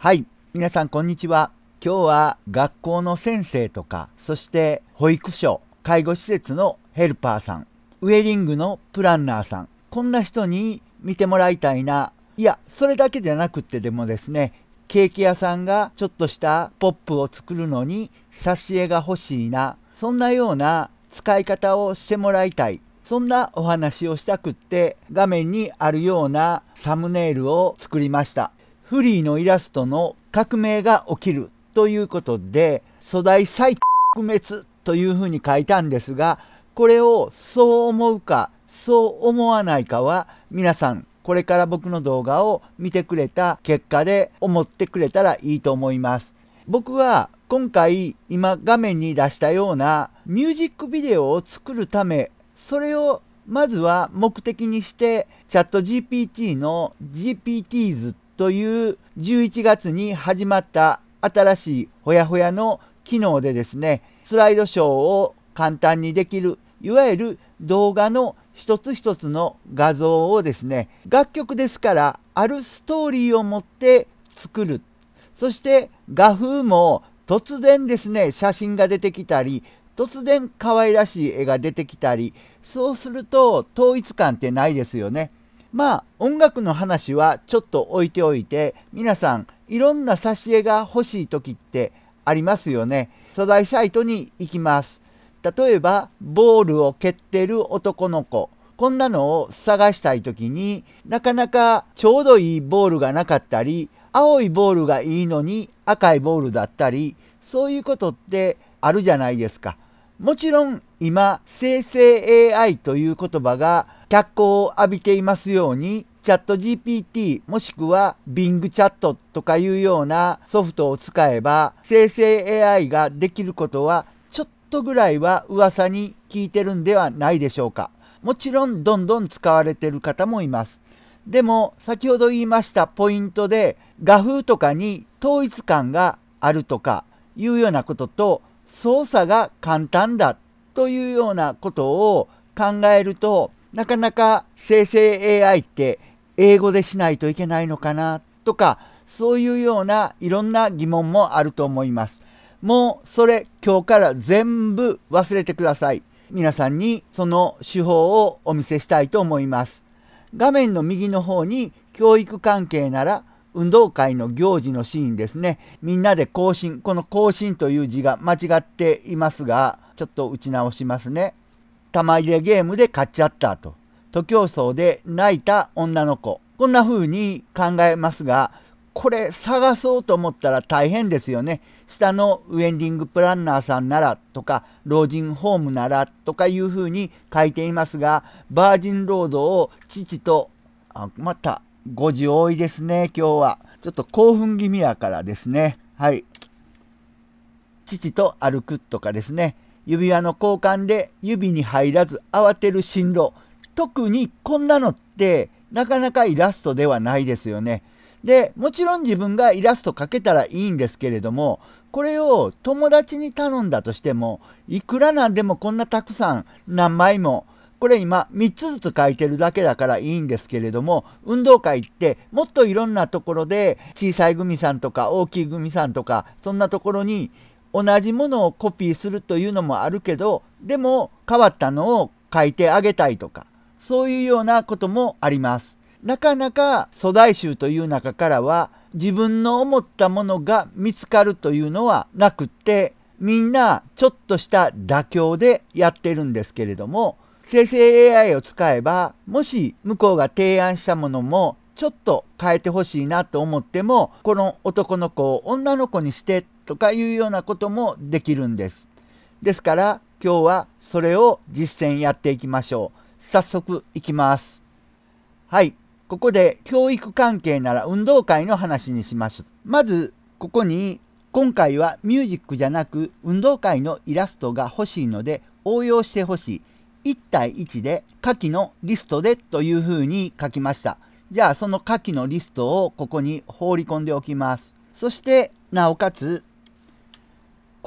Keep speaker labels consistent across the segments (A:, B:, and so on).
A: はい。皆さん、こんにちは。今日は学校の先生とか、そして保育所、介護施設のヘルパーさん、ウェディングのプランナーさん、こんな人に見てもらいたいな。いや、それだけじゃなくってでもですね、ケーキ屋さんがちょっとしたポップを作るのに挿絵が欲しいな。そんなような使い方をしてもらいたい。そんなお話をしたくって画面にあるようなサムネイルを作りました。フリーのイラストの革命が起きるということで、粗大再撲滅というふうに書いたんですが、これをそう思うか、そう思わないかは、皆さん、これから僕の動画を見てくれた結果で思ってくれたらいいと思います。僕は今回今画面に出したようなミュージックビデオを作るためそれをまずは目的にしてチャット GPT の GPTs という11月に始まった新しいほやほやの機能でですね、スライドショーを簡単にできる、いわゆる動画の一つ一つの画像をですね、楽曲ですからあるストーリーを持って作る。そして画風も突然ですね、写真が出てきたり、突然可愛らしい絵が出てきたり、そうすると統一感ってないですよね。まあ音楽の話はちょっと置いておいて皆さんいろんな挿絵が欲しい時ってありますよね。素材サイトに行きます。例えばボールを蹴ってる男の子こんなのを探したい時になかなかちょうどいいボールがなかったり青いボールがいいのに赤いボールだったりそういうことってあるじゃないですか。もちろん今、生成 AI という言葉が脚光を浴びていますように、チャット GPT もしくは Bing チャットとかいうようなソフトを使えば、生成 AI ができることはちょっとぐらいは噂に聞いてるんではないでしょうか。もちろんどんどん使われてる方もいます。でも先ほど言いましたポイントで画風とかに統一感があるとかいうようなことと操作が簡単だというようなことを考えるとなかなか生成 AI って英語でしないといけないのかなとかそういうようないろんな疑問もあると思います。もうそれ今日から全部忘れてください。皆さんにその手法をお見せしたいと思います。画面の右の方に教育関係なら運動会の行事のシーンですね。みんなで更新。この更新という字が間違っていますが、ちょっと打ち直しますね。玉入れゲームで勝っちゃったと。徒競走で泣いた女の子。こんな風に考えますが、これ探そうと思ったら大変ですよね。下のウェンディングプランナーさんならとか、老人ホームならとかいう風に書いていますが、バージンロードを父と、あ、また5時多いですね、今日は。ちょっと興奮気味やからですね。はい。父と歩くとかですね。指輪の交換で指に入らず慌てる進路。特にこんなのってなかなかイラストではないですよね。で、もちろん自分がイラスト描けたらいいんですけれども、これを友達に頼んだとしても、いくらなんでもこんなたくさん何枚も、これ今3つずつ書いてるだけだからいいんですけれども、運動会ってもっといろんなところで小さい組さんとか大きい組さんとか、そんなところに同じものをコピーするというのもあるけどでも変わったのを書いてあげたいとかそういうようなこともあります。なかなか粗大集という中からは自分の思ったものが見つかるというのはなくってみんなちょっとした妥協でやってるんですけれども生成 AI を使えばもし向こうが提案したものもちょっと変えてほしいなと思ってもこの男の子を女の子にしてとかいうようなこともできるんです。ですから今日はそれを実践やっていきましょう。早速いきます。はい。ここで教育関係なら運動会の話にします。まずここに今回はミュージックじゃなく運動会のイラストが欲しいので応用してほしい。1対1で下記のリストでというふうに書きました。じゃあその下記のリストをここに放り込んでおきます。そしてなおかつ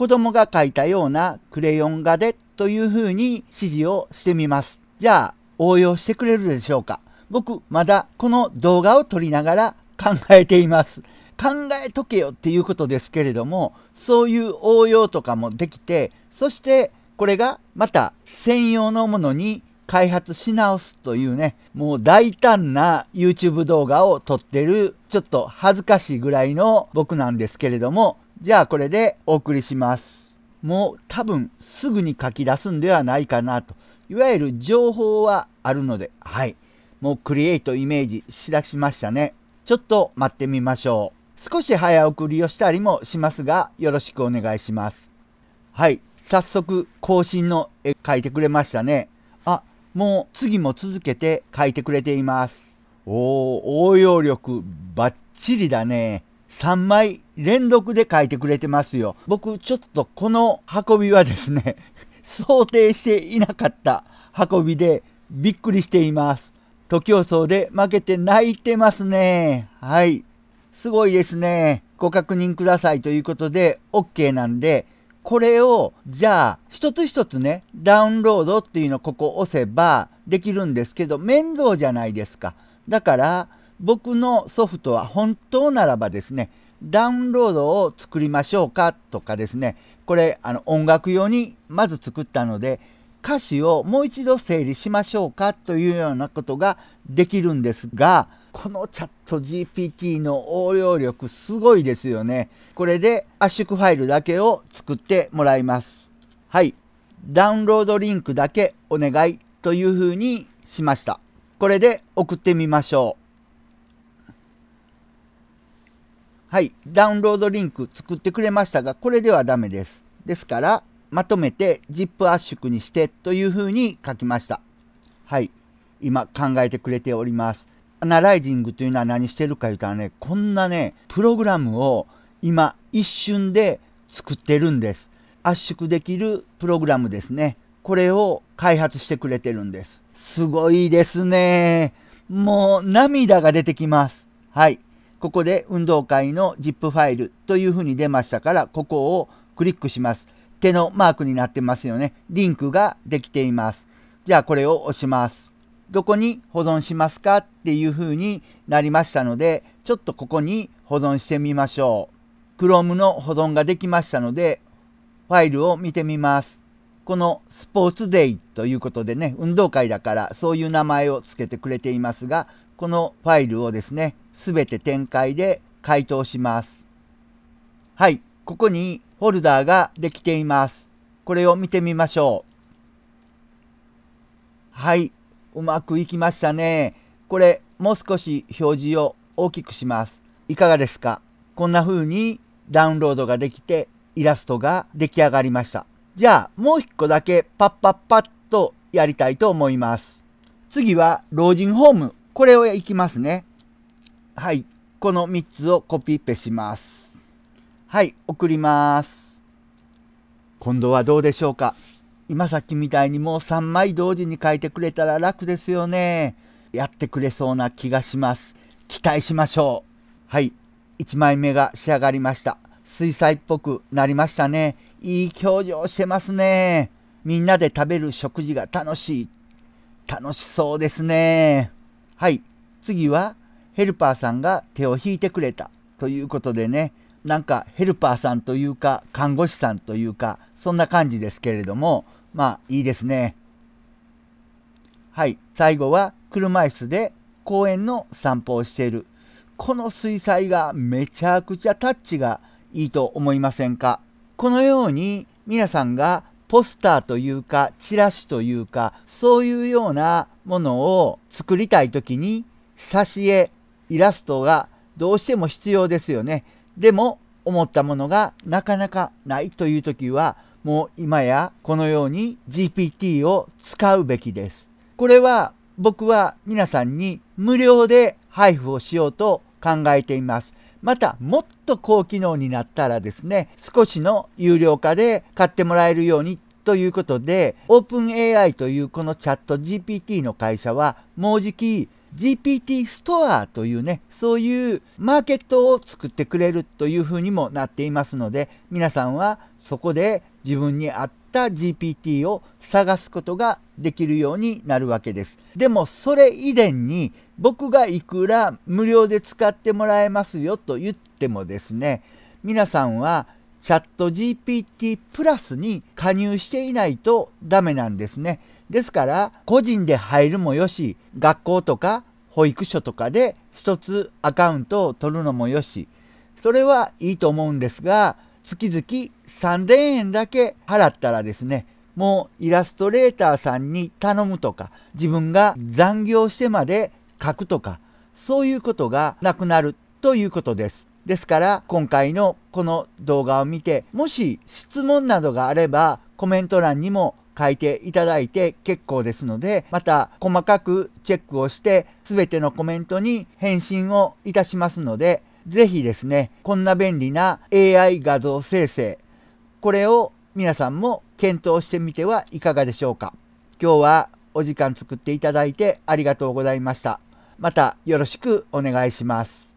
A: 子供が描いたようなクレヨン画でというふうに指示をしてみます。じゃあ応用してくれるでしょうか僕まだこの動画を撮りながら考えています。考えとけよっていうことですけれどもそういう応用とかもできてそしてこれがまた専用のものに開発し直すというねもう大胆な YouTube 動画を撮ってるちょっと恥ずかしいぐらいの僕なんですけれどもじゃあこれでお送りします。もう多分すぐに書き出すんではないかなと。いわゆる情報はあるので、はい。もうクリエイトイメージしだしましたね。ちょっと待ってみましょう。少し早送りをしたりもしますが、よろしくお願いします。はい。早速、更新の絵描いてくれましたね。あ、もう次も続けて描いてくれています。おー、応用力バッチリだね。3枚連続で書いてくれてますよ。僕ちょっとこの運びはですね、想定していなかった運びでびっくりしています。徒競走で負けて泣いてますね。はい。すごいですね。ご確認くださいということで OK なんで、これをじゃあ一つ一つね、ダウンロードっていうのをここ押せばできるんですけど、面倒じゃないですか。だから僕のソフトは本当ならばですね、ダウンロードを作りましょうかとかですね、これあの音楽用にまず作ったので、歌詞をもう一度整理しましょうかというようなことができるんですが、このチャット GPT の応用力すごいですよね。これで圧縮ファイルだけを作ってもらいます。はい。ダウンロードリンクだけお願いというふうにしました。これで送ってみましょう。はい、ダウンロードリンク作ってくれましたが、これではダメです。ですから、まとめて ZIP 圧縮にしてというふうに書きました。はい、今考えてくれております。アナライジングというのは何してるか言うたらね、こんなね、プログラムを今一瞬で作ってるんです。圧縮できるプログラムですね。これを開発してくれてるんです。すごいですね。もう涙が出てきます。はい。ここで運動会の ZIP ファイルというふうに出ましたから、ここをクリックします。手のマークになってますよね。リンクができています。じゃあこれを押します。どこに保存しますかっていうふうになりましたので、ちょっとここに保存してみましょう。Chrome の保存ができましたので、ファイルを見てみます。このスポーツデイということでね、運動会だからそういう名前を付けてくれていますが、このファイルをですね、すべて展開で回答します。はい、ここにフォルダーができています。これを見てみましょう。はい、うまくいきましたね。これ、もう少し表示を大きくします。いかがですかこんな風にダウンロードができて、イラストが出来上がりました。じゃあ、もう一個だけパッパッパッとやりたいと思います。次は、老人ホームこれをいきますね。はい。この3つをコピペします。はい、送ります。今度はどうでしょうか。今さっきみたいにもう3枚同時に書いてくれたら楽ですよね。やってくれそうな気がします。期待しましょう。はい、1枚目が仕上がりました。水彩っぽくなりましたね。いい表情してますね。みんなで食べる食事が楽しい。楽しそうですね。はい。次は、ヘルパーさんが手を引いてくれたということでね、なんかヘルパーさんというか、看護師さんというか、そんな感じですけれども、まあいいですね。はい。最後は、車椅子で公園の散歩をしている。この水彩画、めちゃくちゃタッチがいいと思いませんかこのように皆さんがポスターというか、チラシというか、そういうようなものを作りたい時に、挿絵、イラストがどうしても必要ですよね。でも、思ったものがなかなかないという時は、もう今やこのように GPT を使うべきです。これは僕は皆さんに無料で配布をしようと考えています。またもっと高機能になったらですね少しの有料化で買ってもらえるようにということで OpenAI というこのチャット GPT の会社はもうじき GPT ストアというね、そういうマーケットを作ってくれるというふうにもなっていますので、皆さんはそこで自分に合った GPT を探すことができるようになるわけです。でもそれ以前に僕がいくら無料で使ってもらえますよと言ってもですね、皆さんはチャット GPT プラスに加入していないとダメなんですね。ですから個人で入るもよし学校とか保育所とかで一つアカウントを取るのもよしそれはいいと思うんですが月々3,000円だけ払ったらですねもうイラストレーターさんに頼むとか自分が残業してまで書くとかそういうことがなくなるということです。ですから今回のこの動画を見てもし質問などがあればコメント欄にも書いていただいて結構ですので、また細かくチェックをして、全てのコメントに返信をいたしますので、ぜひですね、こんな便利な AI 画像生成、これを皆さんも検討してみてはいかがでしょうか。今日はお時間作っていただいてありがとうございました。またよろしくお願いします。